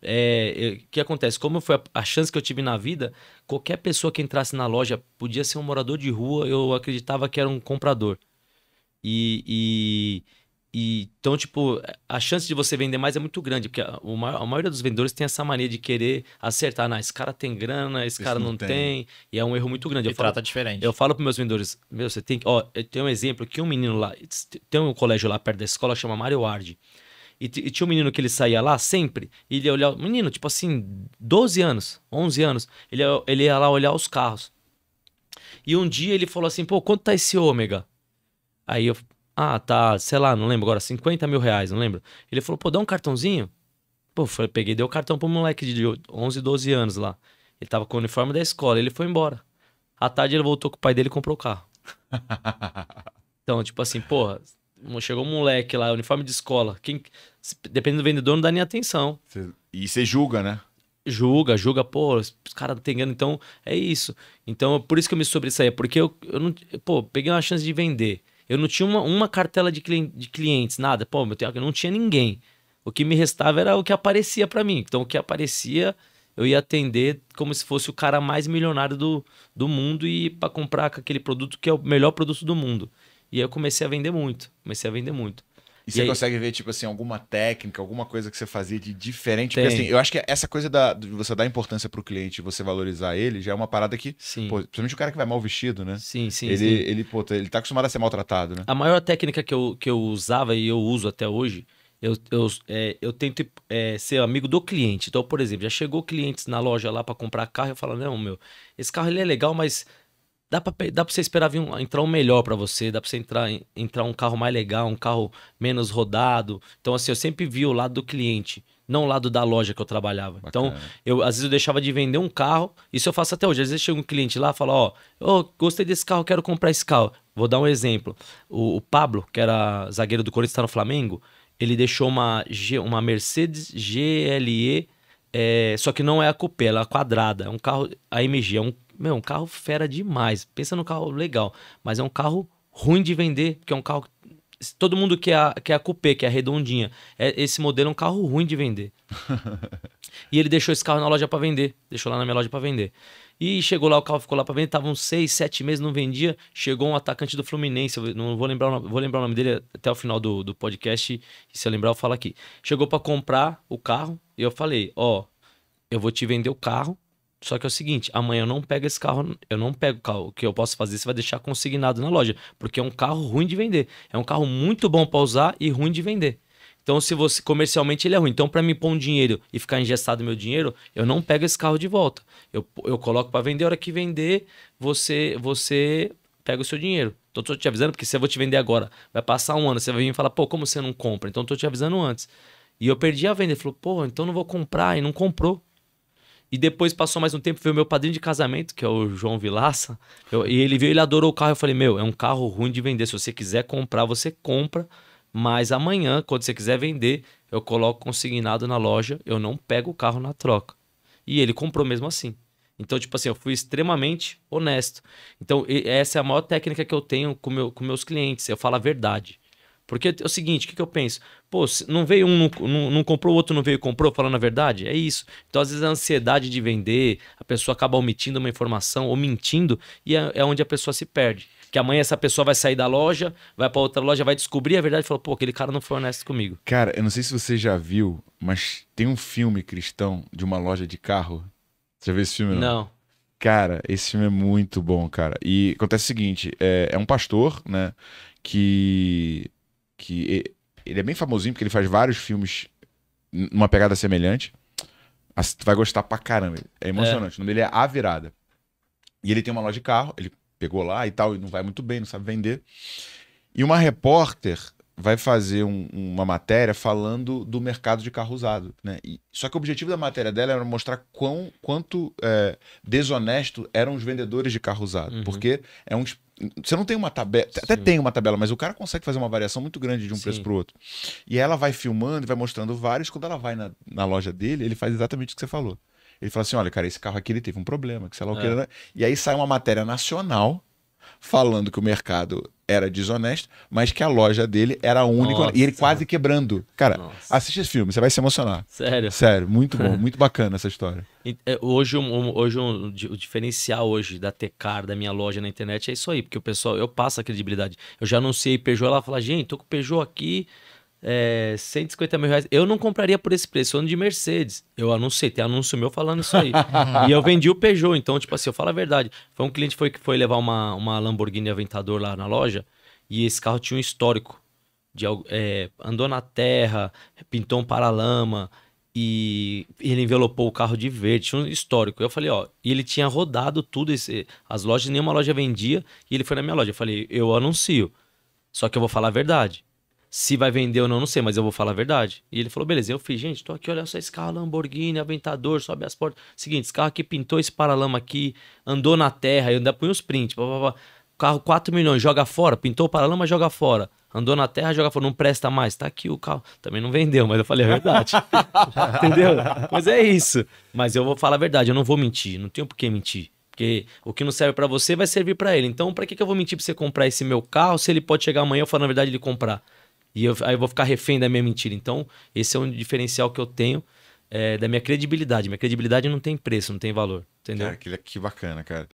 é, o é, que acontece? Como foi a, a, chance que eu tive na vida, qualquer pessoa que entrasse na loja podia ser um morador de rua, eu acreditava que era um comprador. E, e, e então, tipo, a chance de você vender mais é muito grande, porque a, a, maioria dos vendedores tem essa mania de querer acertar. Nah, esse cara tem grana, esse cara não, tem. tem. E é um erro muito grande. E eu trata falo, diferente. Eu falo para meus vendedores: Meu, você tem que. Ó, eu tenho um exemplo que um menino lá, tem um colégio lá perto da escola, chama Mario Ardi. E, e, tinha um menino que ele saía lá sempre, e ele ia olhar. Menino, tipo assim, 12 anos, 11 anos. Ele, ia, ele ia lá olhar os carros. E um dia ele falou assim: pô, quanto tá esse ômega? Aí eu, ah, tá, sei lá, não lembro agora, 50 mil reais, não lembro. Ele falou: pô, dá um cartãozinho. Pô, foi, peguei, deu o cartão pro moleque de 11, 12 anos lá. Ele tava com o uniforme da escola, ele foi embora. À tarde ele voltou com o pai dele e comprou o carro. então, tipo assim, porra, Chegou um moleque lá, uniforme de escola. Quem, dependendo do vendedor, não dá nem atenção. Cê, e você julga, né? Julga, julga, pô, os caras não tem ganho, então é isso. Então, por isso que eu me sobressaía, porque eu, eu não, pô, peguei uma chance de vender. Eu não tinha uma, uma cartela de, cliente, de clientes, nada. Pô, meu tenho, eu não tinha ninguém. O que me restava era o que aparecia para mim. Então, o que aparecia, eu ia atender como se fosse o cara mais milionário do, do mundo e para comprar aquele produto que é o melhor produto do mundo. E aí eu comecei a vender muito, comecei a vender muito. E, e você aí... consegue ver, tipo assim, alguma técnica, alguma coisa que você fazia de diferente? Tem. Porque assim, eu acho que essa coisa da, de você dar importância pro cliente você valorizar ele já é uma parada que. Sim. Pô, principalmente o cara que vai mal vestido, né? Sim, sim. Ele, sim. ele, pô, tá, ele tá acostumado a ser maltratado, né? A maior técnica que eu, que eu usava e eu uso até hoje, eu, eu, é, eu tento é, ser amigo do cliente. Então, por exemplo, já chegou clientes na loja lá para comprar carro e eu falo, não, meu, esse carro ele é legal, mas dá pra, dá pra você esperar vir um, entrar um melhor para você, dá pra você entrar, entrar um carro mais legal, um carro menos rodado. Então, assim, eu sempre vi o lado do cliente, não o lado da loja que eu trabalhava. Bacana. Então, eu às vezes eu deixava de vender um carro, isso eu faço até hoje. Às vezes chega um cliente lá e fala: Ó, oh, oh, gostei desse carro, quero comprar esse carro. Vou dar um exemplo. O, o Pablo, que era zagueiro do Corinthians, tá no Flamengo, ele deixou uma, uma Mercedes GLE. É, só que não é a coupé, ela é quadrada. É um carro AMG, é um meu, é um carro fera demais. Pensa num carro legal, mas é um carro ruim de vender, porque é um carro. Todo mundo quer a, quer a coupé, quer a redondinha. É, esse modelo é um carro ruim de vender. e ele deixou esse carro na loja para vender. Deixou lá na minha loja para vender. E chegou lá, o carro ficou lá para vender, estavam seis, sete meses, não vendia. Chegou um atacante do Fluminense, não vou lembrar, vou lembrar o nome dele até o final do, do podcast, e se eu lembrar eu falo aqui. Chegou para comprar o carro e eu falei, ó, oh, eu vou te vender o carro, só que é o seguinte, amanhã eu não pego esse carro, eu não pego o carro. O que eu posso fazer, você vai deixar consignado na loja, porque é um carro ruim de vender. É um carro muito bom para usar e ruim de vender. Então, se você comercialmente ele é ruim, então para mim pôr um dinheiro e ficar engessado meu dinheiro, eu não pego esse carro de volta. Eu, eu coloco para vender, a hora que vender, você você pega o seu dinheiro. Então, tô te avisando, porque se eu vou te vender agora, vai passar um ano, você vai vir e falar, pô, como você não compra? Então, tô te avisando antes. E eu perdi a venda. Ele falou, pô, então não vou comprar. E não comprou. E depois passou mais um tempo, veio meu padrinho de casamento, que é o João Vilaça. Eu, e ele veio, ele adorou o carro. Eu falei, meu, é um carro ruim de vender. Se você quiser comprar, você compra. Mas amanhã, quando você quiser vender, eu coloco consignado na loja. Eu não pego o carro na troca. E ele comprou mesmo assim. Então, tipo assim, eu fui extremamente honesto. Então, essa é a maior técnica que eu tenho com, meu, com meus clientes. Eu falo a verdade. Porque é o seguinte, o que, que eu penso? Pô, não veio um, não, não, comprou, o outro não veio e comprou, falando a verdade? É isso. Então, às vezes, a ansiedade de vender, a pessoa acaba omitindo uma informação ou mentindo, e é, é onde a pessoa se perde que amanhã essa pessoa vai sair da loja, vai para outra loja, vai descobrir a verdade e falou pô, aquele cara não foi honesto comigo. Cara, eu não sei se você já viu, mas tem um filme cristão de uma loja de carro. Você já viu esse filme? Não. não. Cara, esse filme é muito bom, cara. E acontece o seguinte: é, é um pastor, né, que que ele é bem famosinho porque ele faz vários filmes numa pegada semelhante. Tu vai gostar pra caramba. É emocionante. É. O nome dele é A Virada. E ele tem uma loja de carro, ele pegou lá e tal, e não vai muito bem, não sabe vender. E uma repórter vai fazer um, uma matéria falando do mercado de carro usado. Né? E, só que o objetivo da matéria dela era mostrar quão, quanto é, desonesto eram os vendedores de carro usado. Uhum. Porque é um, você não tem uma tabela, Sim. até tem uma tabela, mas o cara consegue fazer uma variação muito grande de um Sim. preço para o outro. E ela vai filmando e vai mostrando vários. Quando ela vai na, na loja dele, ele faz exatamente o que você falou. Ele fala assim: olha, cara, esse carro aqui ele teve um problema, que sei lá o é. que. Né? Era. E aí sai uma matéria nacional falando que o mercado era desonesto, mas que a loja dele era a única. Nossa. E ele quase quebrando. Cara, Nossa. assiste esse filme, você vai se emocionar. Sério? Sério, muito bom, muito bacana essa história. É, hoje, um, hoje um, o diferencial hoje da Tecar, da minha loja na internet, é isso aí, porque o pessoal, eu passo a credibilidade. Eu já anunciei Peugeot, ela fala, gente, tô com Peugeot aqui, é, 150 mil reais. Eu não compraria por esse preço, eu ando de Mercedes. Eu anunciei, tem anúncio meu falando isso aí. e eu vendi o Peugeot, então, tipo assim, eu falo a verdade. Foi um cliente foi, que foi levar uma, uma Lamborghini Aventador lá na loja, e esse carro tinha um histórico. De, é, andou na terra, pintou um paralama, e ele envelopou o carro de verde, tinha um histórico. Eu falei, ó, e ele tinha rodado tudo, esse, as lojas, nenhuma loja vendia, e ele foi na minha loja. Eu falei, eu anuncio, só que eu vou falar a verdade. Se vai vender ou não, não sei, mas eu vou falar a verdade. E ele falou, beleza, eu fiz, gente, tô aqui, olha só esse carro, Lamborghini, Aventador, sobe as portas. Seguinte, esse carro aqui pintou esse paralama aqui, andou na terra, eu ainda punho os prints, blá, blá, blá carro 4 milhões, joga fora, pintou o paralama, joga fora. Andou na terra, joga fora, não presta mais, tá aqui o carro. Também não vendeu, mas eu falei a verdade. Entendeu? Mas é isso. Mas eu vou falar a verdade, eu não vou mentir, não tenho por que mentir. Porque o que não serve para você vai servir para ele. Então, para que, que eu vou mentir pra você comprar esse meu carro se ele pode chegar amanhã eu falar na verdade ele comprar? E eu, aí eu vou ficar refém da minha mentira. Então, esse é um diferencial que eu tenho é, da minha credibilidade. Minha credibilidade não tem preço, não tem valor. Entendeu? Cara, que, que bacana, cara.